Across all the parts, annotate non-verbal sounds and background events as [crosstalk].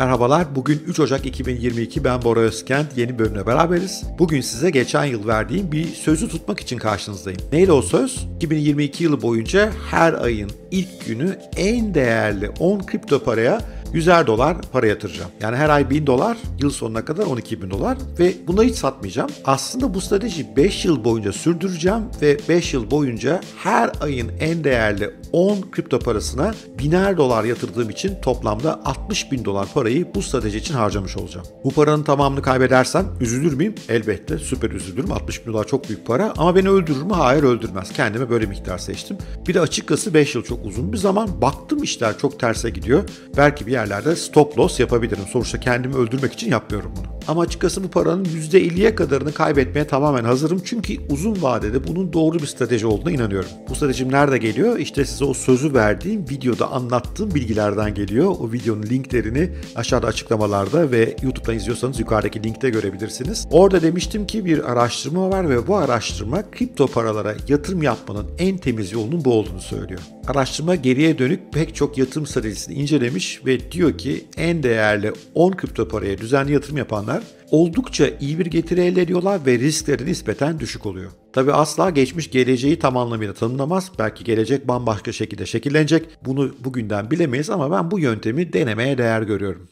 Merhabalar, bugün 3 Ocak 2022 ben Bora Özkent. Yeni bölümle beraberiz. Bugün size geçen yıl verdiğim bir sözü tutmak için karşınızdayım. Neydi o söz? 2022 yılı boyunca her ayın ilk günü en değerli 10 kripto paraya 100'er dolar para yatıracağım. Yani her ay 1000 dolar, yıl sonuna kadar 12 bin dolar ve bunu hiç satmayacağım. Aslında bu strateji 5 yıl boyunca sürdüreceğim ve 5 yıl boyunca her ayın en değerli 10 kripto parasına biner dolar yatırdığım için toplamda 60 bin dolar parayı bu strateji için harcamış olacağım. Bu paranın tamamını kaybedersem üzülür müyüm? Elbette süper üzülürüm. 60 bin dolar çok büyük para ama beni öldürür mü? Hayır öldürmez. Kendime böyle miktar seçtim. Bir de açıkçası 5 yıl çok uzun bir zaman. Baktım işler çok terse gidiyor. Belki bir yerlerde stop loss yapabilirim. Sonuçta kendimi öldürmek için yapmıyorum bunu. Ama açıkçası bu paranın %50'ye kadarını kaybetmeye tamamen hazırım. Çünkü uzun vadede bunun doğru bir strateji olduğuna inanıyorum. Bu stratejim nerede geliyor? İşte siz size o sözü verdiğim videoda anlattığım bilgilerden geliyor. O videonun linklerini aşağıda açıklamalarda ve YouTube'dan izliyorsanız yukarıdaki linkte görebilirsiniz. Orada demiştim ki bir araştırma var ve bu araştırma kripto paralara yatırım yapmanın en temiz yolunun bu olduğunu söylüyor. Araştırma geriye dönük pek çok yatırım stratejisini incelemiş ve diyor ki en değerli 10 kripto paraya düzenli yatırım yapanlar oldukça iyi bir getiri elde ediyorlar ve riskleri nispeten düşük oluyor. Tabi asla geçmiş geleceği tam anlamıyla tanımlamaz. Belki gelecek bambaşka şekilde şekillenecek. Bunu bugünden bilemeyiz ama ben bu yöntemi denemeye değer görüyorum.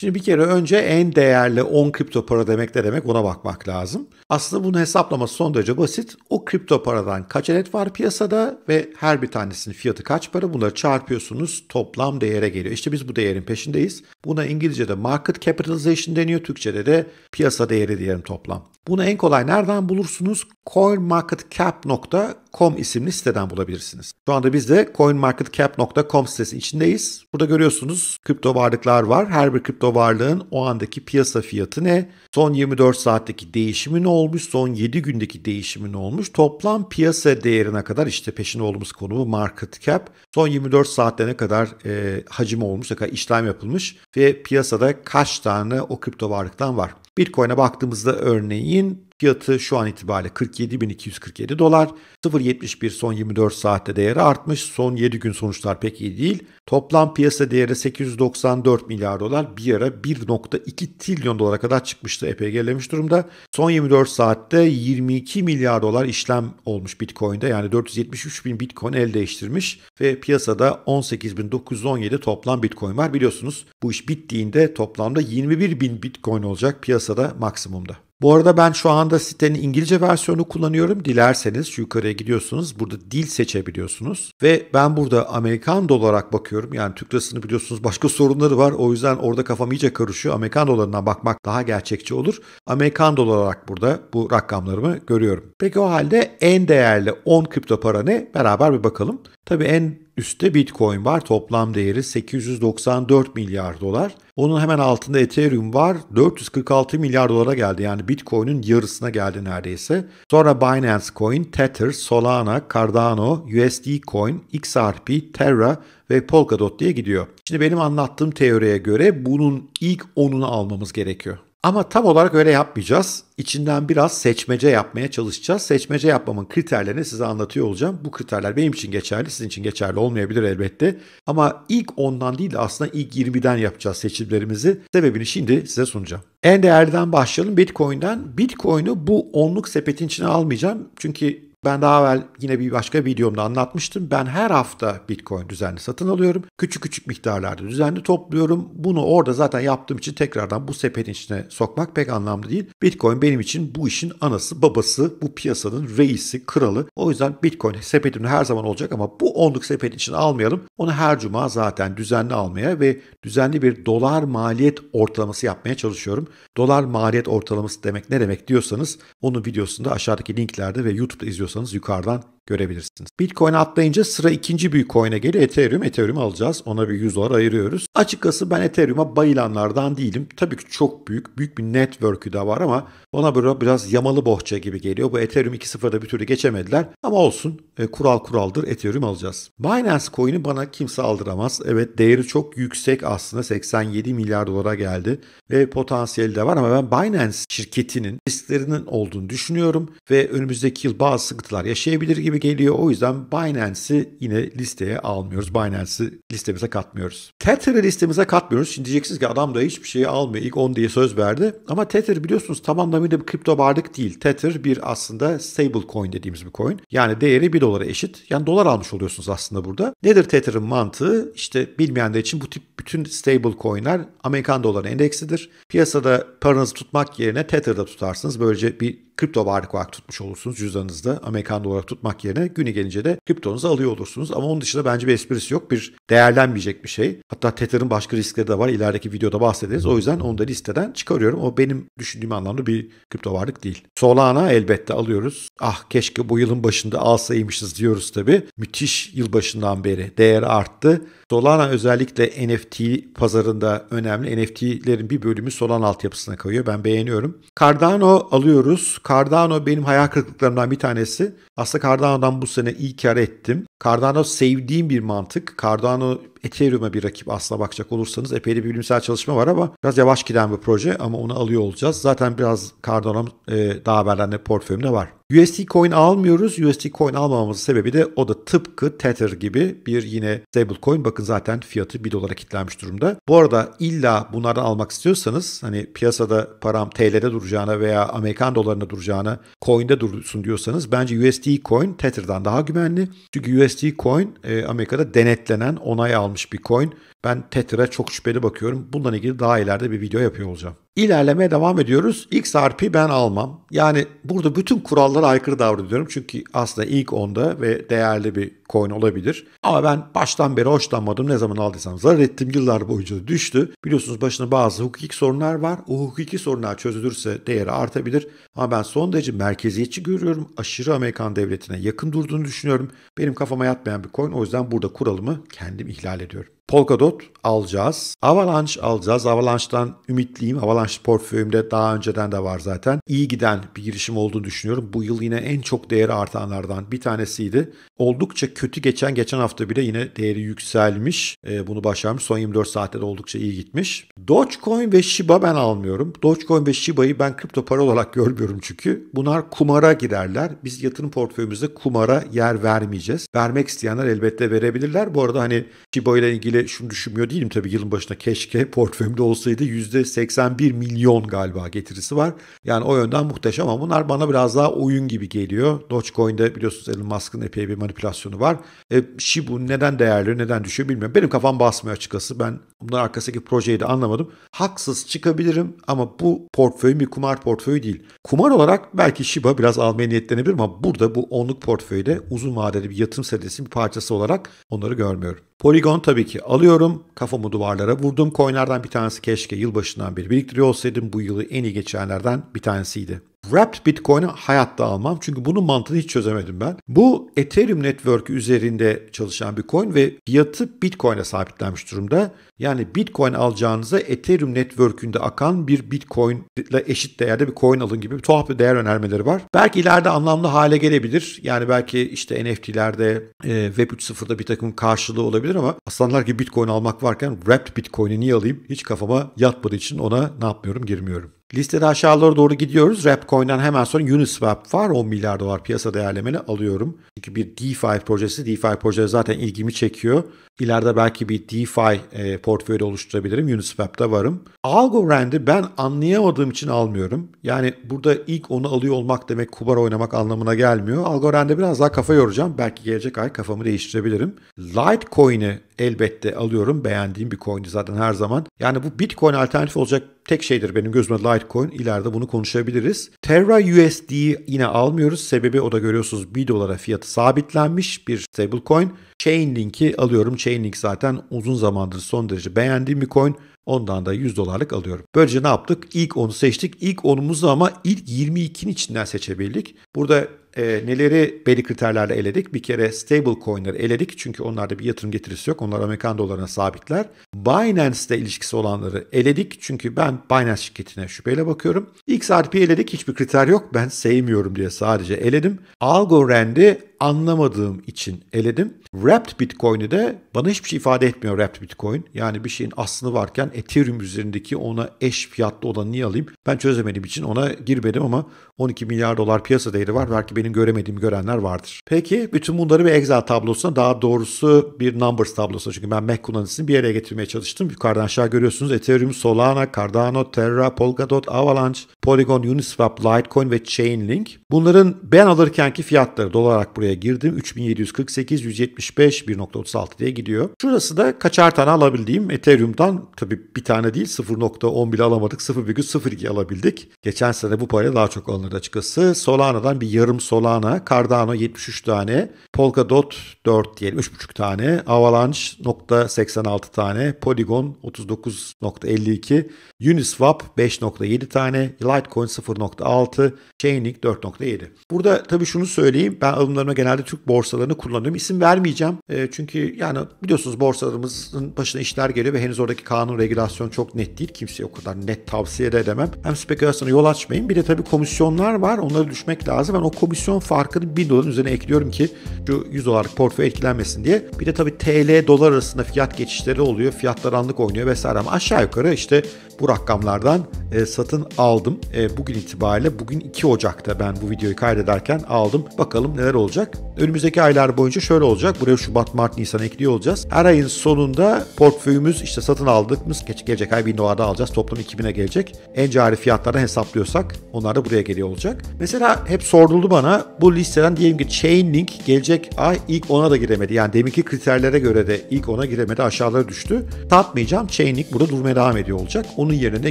Şimdi bir kere önce en değerli 10 kripto para demek ne demek ona bakmak lazım. Aslında bunu hesaplaması son derece basit. O kripto paradan kaç adet var piyasada ve her bir tanesinin fiyatı kaç para bunları çarpıyorsunuz toplam değere geliyor. İşte biz bu değerin peşindeyiz. Buna İngilizce'de market capitalization deniyor Türkçe'de de piyasa değeri diyelim toplam. Bunu en kolay nereden bulursunuz? coinmarketcap.com isimli siteden bulabilirsiniz. Şu anda biz de coinmarketcap.com sitesi içindeyiz. Burada görüyorsunuz kripto varlıklar var. Her bir kripto varlığın o andaki piyasa fiyatı ne? son 24 saatteki değişimin olmuş, son 7 gündeki değişimin olmuş. Toplam piyasa değerine kadar işte peşin olduğumuz konumu market cap. Son 24 saatte ne kadar e, hacim olmuş, ne kadar işlem yapılmış ve piyasada kaç tane o kripto varlıktan var. Bitcoin'e baktığımızda örneğin Fiyatı şu an itibariyle 47.247 dolar. 0.71 son 24 saatte değeri artmış. Son 7 gün sonuçlar pek iyi değil. Toplam piyasa değeri 894 milyar dolar. Bir ara 1.2 trilyon dolara kadar çıkmıştı. Epey gerilemiş durumda. Son 24 saatte 22 milyar dolar işlem olmuş Bitcoin'de. Yani 473 bin Bitcoin el değiştirmiş. Ve piyasada 18.917 toplam Bitcoin var. Biliyorsunuz bu iş bittiğinde toplamda 21 bin Bitcoin olacak piyasada maksimumda. Bu arada ben şu anda sitenin İngilizce versiyonu kullanıyorum. Dilerseniz yukarıya gidiyorsunuz. Burada dil seçebiliyorsunuz. Ve ben burada Amerikan olarak bakıyorum. Yani Türk lirasını biliyorsunuz başka [laughs] sorunları var. O yüzden orada kafam iyice karışıyor. Amerikan dolarına bakmak daha gerçekçi olur. Amerikan dolar olarak burada bu rakamlarımı görüyorum. Peki o halde en değerli 10 kripto para ne? Beraber bir bakalım. Tabii en Üste Bitcoin var toplam değeri 894 milyar dolar. Onun hemen altında Ethereum var 446 milyar dolara geldi yani Bitcoin'in yarısına geldi neredeyse. Sonra Binance Coin, Tether, Solana, Cardano, USD Coin, XRP, Terra ve Polkadot diye gidiyor. Şimdi benim anlattığım teoriye göre bunun ilk 10'unu almamız gerekiyor. Ama tam olarak öyle yapmayacağız. İçinden biraz seçmece yapmaya çalışacağız. Seçmece yapmamın kriterlerini size anlatıyor olacağım. Bu kriterler benim için geçerli, sizin için geçerli olmayabilir elbette. Ama ilk 10'dan değil de aslında ilk 20'den yapacağız seçimlerimizi. Sebebini şimdi size sunacağım. En değerliden başlayalım Bitcoin'den. Bitcoin'u bu onluk sepetin içine almayacağım. Çünkü ben daha evvel yine bir başka videomda anlatmıştım. Ben her hafta Bitcoin düzenli satın alıyorum. Küçük küçük miktarlarda düzenli topluyorum. Bunu orada zaten yaptığım için tekrardan bu sepetin içine sokmak pek anlamlı değil. Bitcoin benim için bu işin anası, babası, bu piyasanın reisi, kralı. O yüzden Bitcoin sepetimde her zaman olacak ama bu onluk sepet için almayalım. Onu her cuma zaten düzenli almaya ve düzenli bir dolar maliyet ortalaması yapmaya çalışıyorum. Dolar maliyet ortalaması demek ne demek diyorsanız onun videosunda aşağıdaki linklerde ve YouTube'da izliyorsanız yukarıdan görebilirsiniz. Bitcoin atlayınca sıra ikinci büyük coin'e geliyor Ethereum. Ethereum alacağız. Ona bir 100 dolar ayırıyoruz. Açıkçası ben Ethereum'a bayılanlardan değilim. Tabii ki çok büyük. Büyük bir network'ü de var ama ona böyle biraz yamalı bohça gibi geliyor. Bu Ethereum 2.0'da bir türlü geçemediler. Ama olsun. E, kural kuraldır. Ethereum alacağız. Binance coin'i bana kimse aldıramaz. Evet değeri çok yüksek aslında. 87 milyar dolara geldi. Ve potansiyeli de var ama ben Binance şirketinin risklerinin olduğunu düşünüyorum. Ve önümüzdeki yıl bazı sıkıntılar yaşayabilir gibi gibi geliyor. O yüzden Binance'i yine listeye almıyoruz. Binance'i listemize katmıyoruz. Tether'ı listemize katmıyoruz. Şimdi diyeceksiniz ki adam da hiçbir şeyi almıyor. İlk 10 diye söz verdi. Ama Tether biliyorsunuz tam anlamıyla bir kripto varlık değil. Tether bir aslında stable coin dediğimiz bir coin. Yani değeri 1 dolara eşit. Yani dolar almış oluyorsunuz aslında burada. Nedir Tether'ın mantığı? İşte bilmeyenler için bu tip bütün stable coinler Amerikan doları endeksidir. Piyasada paranızı tutmak yerine Tether'da tutarsınız. Böylece bir kripto varlık olarak tutmuş olursunuz cüzdanınızda. Amerikan olarak tutmak yerine günü gelince de kriptonuzu alıyor olursunuz. Ama onun dışında bence bir esprisi yok. Bir değerlenmeyecek bir şey. Hatta Tether'ın başka riskleri de var. İlerideki videoda bahsederiz. O yüzden onu da listeden çıkarıyorum. O benim düşündüğüm anlamda bir kripto varlık değil. Solana elbette alıyoruz. Ah keşke bu yılın başında alsaymışız diyoruz tabii. Müthiş yılbaşından beri değer arttı. Solana özellikle NFT pazarında önemli. NFT'lerin bir bölümü Solana altyapısına kayıyor. Ben beğeniyorum. Cardano alıyoruz. Cardano benim hayal kırıklıklarımdan bir tanesi. Aslında Cardano'dan bu sene ilk kar ettim. Cardano sevdiğim bir mantık. Cardano Ethereum'a bir rakip asla bakacak olursanız epey de bir bilimsel çalışma var ama biraz yavaş giden bir proje ama onu alıyor olacağız. Zaten biraz Cardano e, daha haberlerinde portföyümde var. USD coin almıyoruz. USD coin almamamızın sebebi de o da tıpkı Tether gibi bir yine stable coin. Bakın zaten fiyatı 1 dolara kitlenmiş durumda. Bu arada illa bunlardan almak istiyorsanız hani piyasada param TL'de duracağına veya Amerikan dolarında duracağına coin'de dursun diyorsanız bence USD coin Tether'dan daha güvenli. Çünkü USD coin e, Amerika'da denetlenen, onay almış shpikojnë Ben Tether'e çok şüpheli bakıyorum. Bundan ilgili daha ileride bir video yapıyor olacağım. İlerlemeye devam ediyoruz. XRP ben almam. Yani burada bütün kurallara aykırı davranıyorum. Çünkü aslında ilk onda ve değerli bir coin olabilir. Ama ben baştan beri hoşlanmadım. Ne zaman aldıysam zarar ettim. Yıllar boyunca düştü. Biliyorsunuz başına bazı hukuki sorunlar var. O hukuki sorunlar çözülürse değeri artabilir. Ama ben son derece merkeziyetçi görüyorum. Aşırı Amerikan devletine yakın durduğunu düşünüyorum. Benim kafama yatmayan bir coin. O yüzden burada kuralımı kendim ihlal ediyorum. Polkadot alacağız. Avalanche alacağız. Avalanche'dan ümitliyim. Avalanche portföyümde daha önceden de var zaten. İyi giden bir girişim olduğunu düşünüyorum. Bu yıl yine en çok değeri artanlardan bir tanesiydi. Oldukça kötü geçen geçen hafta bile yine değeri yükselmiş. E, bunu başarmış. Son 24 saatte de oldukça iyi gitmiş. Dogecoin ve Shiba ben almıyorum. Dogecoin ve Shiba'yı ben kripto para olarak görmüyorum çünkü. Bunlar kumara girerler. Biz yatırım portföyümüzde kumara yer vermeyeceğiz. Vermek isteyenler elbette verebilirler. Bu arada hani Shiba ile ilgili ile şunu düşünmüyor değilim tabii yılın başına keşke [laughs] portföyümde olsaydı %81 milyon galiba getirisi var. Yani o yönden muhteşem ama bunlar bana biraz daha oyun gibi geliyor. Dogecoin'de biliyorsunuz Elon Musk'ın epey bir manipülasyonu var. E, Shibu neden değerli, neden düşüyor bilmiyorum. Benim kafam basmıyor açıkçası. Ben bunların arkasındaki projeyi de anlamadım. Haksız çıkabilirim ama bu portföyün bir kumar portföyü değil. Kumar olarak belki Shiba biraz almaya niyetlenebilir ama burada bu onluk portföyde uzun vadeli bir yatırım stratejisinin bir parçası olarak onları görmüyorum. Poligon tabii ki alıyorum. Kafamı duvarlara vurdum. Coinlerden bir tanesi keşke yılbaşından beri biriktiriyor olsaydım. Bu yılı en iyi geçirenlerden bir tanesiydi. Wrapped Bitcoin'i hayatta almam. Çünkü bunun mantığını hiç çözemedim ben. Bu Ethereum Network üzerinde çalışan bir coin ve fiyatı Bitcoin'e sabitlenmiş durumda. Yani Bitcoin alacağınıza Ethereum network'ünde akan bir Bitcoin ile eşit değerde bir coin alın gibi tuhaf bir değer önermeleri var. Belki ileride anlamlı hale gelebilir. Yani belki işte NFT'lerde e, Web 3.0'da bir takım karşılığı olabilir ama aslanlar ki Bitcoin almak varken Wrapped Bitcoin'i niye alayım? Hiç kafama yatmadığı için ona ne yapmıyorum girmiyorum. Listede aşağılara doğru gidiyoruz. Rapcoin'den hemen sonra Uniswap var. 10 milyar dolar piyasa değerlemeni alıyorum. Çünkü bir DeFi projesi. DeFi projesi zaten ilgimi çekiyor. İleride belki bir DeFi e, Portföyü oluşturabilirim. Uniswap'ta varım. Algorand'i ben anlayamadığım için almıyorum. Yani burada ilk onu alıyor olmak demek kubar oynamak anlamına gelmiyor. Algorand'e biraz daha kafa yoracağım. Belki gelecek ay kafamı değiştirebilirim. Litecoin'i elbette alıyorum. Beğendiğim bir coin'di zaten her zaman. Yani bu Bitcoin alternatif olacak tek şeydir benim gözümde Litecoin. İleride bunu konuşabiliriz. Terra USD'yi yine almıyoruz. Sebebi o da görüyorsunuz 1 dolara fiyatı sabitlenmiş bir stablecoin. Chainlink'i alıyorum. Chainlink zaten uzun zamandır son derece beğendiğim bir coin. Ondan da 100 dolarlık alıyorum. Böylece ne yaptık? İlk 10'u seçtik. İlk 10'umuzu ama ilk 22'nin içinden seçebildik. Burada e, neleri belli kriterlerle eledik? Bir kere stable coin'leri eledik çünkü onlarda bir yatırım getirisi yok. Onlar Amerikan dolarına sabitler. Binance'le ilişkisi olanları eledik çünkü ben Binance şirketine şüpheyle bakıyorum. XRP'yi eledik hiçbir kriter yok. Ben sevmiyorum diye sadece eledim. Algorand'i anlamadığım için eledim. Wrapped Bitcoin'i de bana hiçbir şey ifade etmiyor Wrapped Bitcoin. Yani bir şeyin aslını varken Ethereum üzerindeki ona eş fiyatlı olanı niye alayım? Ben çözemediğim için ona girmedim ama 12 milyar dolar piyasa değeri var. Belki beni benim göremediğimi görenler vardır. Peki bütün bunları bir Excel tablosuna daha doğrusu bir Numbers tablosuna çünkü ben Mac kullanıcısını bir yere getirmeye çalıştım. Yukarıdan aşağı görüyorsunuz Ethereum, Solana, Cardano, Terra, Polkadot, Avalanche, Polygon, Uniswap, Litecoin ve Chainlink. Bunların ben alırkenki fiyatları dolarak buraya girdim. 3748, 175, 1.36 diye gidiyor. Şurası da kaçar tane alabildiğim Ethereum'dan tabii bir tane değil 0.10 bile alamadık. 0.02 alabildik. Geçen sene bu parayla daha çok alınırdı açıkçası. Solana'dan bir yarım sol. Solana, Cardano 73 tane, Polkadot 4 diyelim 3,5 tane, Avalanche .86 tane, Polygon 39.52, Uniswap 5.7 tane, Litecoin 0.6, Chainlink 4.7. Burada tabii şunu söyleyeyim. Ben alımlarımı genelde Türk borsalarını kullanıyorum. İsim vermeyeceğim. E, çünkü yani biliyorsunuz borsalarımızın başına işler geliyor ve henüz oradaki kanun, regülasyon çok net değil. Kimseye o kadar net tavsiye de edemem. Hem spekülasyona yol açmayın. Bir de tabii komisyonlar var. Onları düşmek lazım. Ben o komisyon enflasyon farkını 1 doların üzerine ekliyorum ki şu 100 dolarlık portföy etkilenmesin diye. Bir de tabii TL dolar arasında fiyat geçişleri oluyor. Fiyatlar anlık oynuyor vesaire ama aşağı yukarı işte bu rakamlardan e, satın aldım. E, bugün itibariyle bugün 2 Ocak'ta ben bu videoyu kaydederken aldım. Bakalım neler olacak. Önümüzdeki aylar boyunca şöyle olacak. Buraya Şubat, Mart, Nisan ekliyor olacağız. Her ayın sonunda portföyümüz işte satın aldığımız geç, gelecek ay 1000 dolarda alacağız. Toplam 2000'e gelecek. En cari fiyatlardan hesaplıyorsak onlar da buraya geliyor olacak. Mesela hep soruldu bana bu listeden diyelim ki Chainlink gelecek ay ilk ona da giremedi. Yani deminki kriterlere göre de ilk ona giremedi aşağılara düştü. Tatmayacağım. Chainlink burada durmaya devam ediyor olacak. Onu onun yerine ne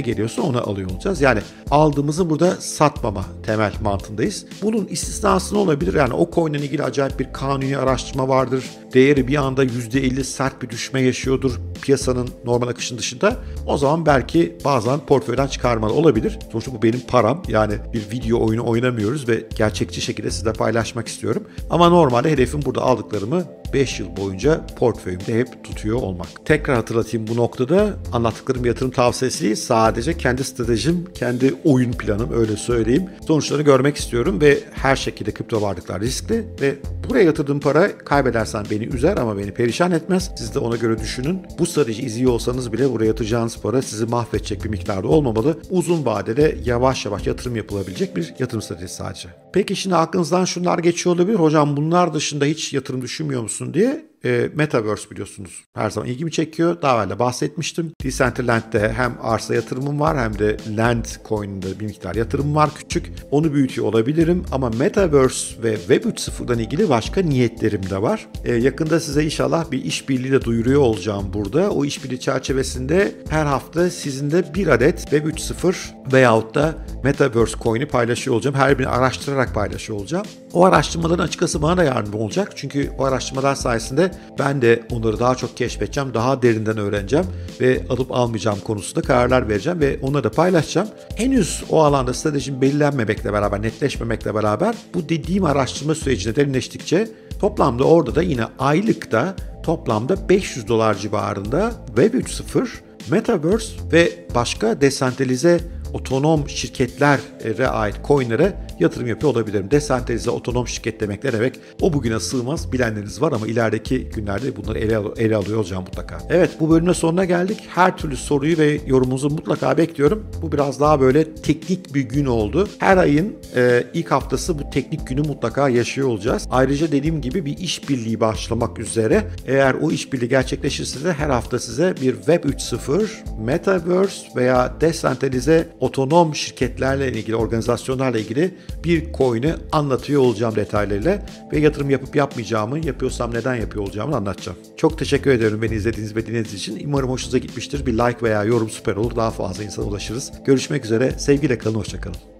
geliyorsa ona alıyor olacağız. Yani aldığımızı burada satmama temel mantındayız. Bunun istisnası ne olabilir? Yani o coin'le ilgili acayip bir kanuni araştırma vardır. Değeri bir anda %50 sert bir düşme yaşıyordur piyasanın normal akışın dışında. O zaman belki bazen portföyden çıkarmalı olabilir. Sonuçta bu benim param. Yani bir video oyunu oynamıyoruz ve gerçekçi şekilde sizle paylaşmak istiyorum. Ama normalde hedefim burada aldıklarımı 5 yıl boyunca portföyümde hep tutuyor olmak. Tekrar hatırlatayım bu noktada anlattıklarım yatırım tavsiyesi değil sadece kendi stratejim, kendi oyun planım öyle söyleyeyim. Sonuçları görmek istiyorum ve her şekilde kripto varlıklar riskli ve buraya yatırdığım para kaybedersen beni üzer ama beni perişan etmez. Siz de ona göre düşünün. Bu strateji izliyor olsanız bile buraya yatıracağınız para sizi mahvedecek bir miktarda olmamalı. Uzun vadede yavaş yavaş yatırım yapılabilecek bir yatırım stratejisi sadece. Peki şimdi aklınızdan şunlar geçiyor olabilir. Hocam bunlar dışında hiç yatırım düşünmüyor musun diye. E, Metaverse biliyorsunuz her zaman ilgimi çekiyor. Daha evvel bahsetmiştim. Decentraland'de hem arsa yatırımım var hem de Land Coin'de bir miktar yatırımım var küçük. Onu büyütüyor olabilirim ama Metaverse ve Web 3.0'dan ilgili başka niyetlerim de var. E, yakında size inşallah bir işbirliği de duyuruyor olacağım burada. O işbirliği çerçevesinde her hafta sizin de bir adet Web 3.0 veyahut da Metaverse coin'i paylaşıyor olacağım. Her birini araştırarak paylaşıyor olacağım. O araştırmaların açıkçası bana da yardımcı olacak. Çünkü o araştırmalar sayesinde ben de onları daha çok keşfedeceğim, daha derinden öğreneceğim ve alıp almayacağım konusunda kararlar vereceğim ve onları da paylaşacağım. Henüz o alanda stratejim belirlenmemekle beraber, netleşmemekle beraber bu dediğim araştırma sürecine derinleştikçe toplamda orada da yine aylıkta toplamda 500 dolar civarında Web 3.0, Metaverse ve başka desentralize otonom şirketlere ait coinlere yatırım yapıyor olabilirim. Desentralize, otonom şirket demek ne demek? O bugüne sığmaz bilenleriniz var ama ilerideki günlerde bunları ele, al- ele alıyor olacağım mutlaka. Evet bu bölümün sonuna geldik. Her türlü soruyu ve yorumunuzu mutlaka bekliyorum. Bu biraz daha böyle teknik bir gün oldu. Her ayın e, ilk haftası bu teknik günü mutlaka yaşıyor olacağız. Ayrıca dediğim gibi bir işbirliği başlamak üzere. Eğer o işbirliği gerçekleşirse de her hafta size bir Web 3.0, Metaverse veya desentralize otonom şirketlerle ilgili, organizasyonlarla ilgili bir coin'i anlatıyor olacağım detaylarıyla ve yatırım yapıp yapmayacağımı, yapıyorsam neden yapıyor olacağımı anlatacağım. Çok teşekkür ediyorum beni izlediğiniz ve dinlediğiniz için. Umarım hoşunuza gitmiştir. Bir like veya yorum süper olur. Daha fazla insana ulaşırız. Görüşmek üzere. Sevgiyle kalın, hoşçakalın.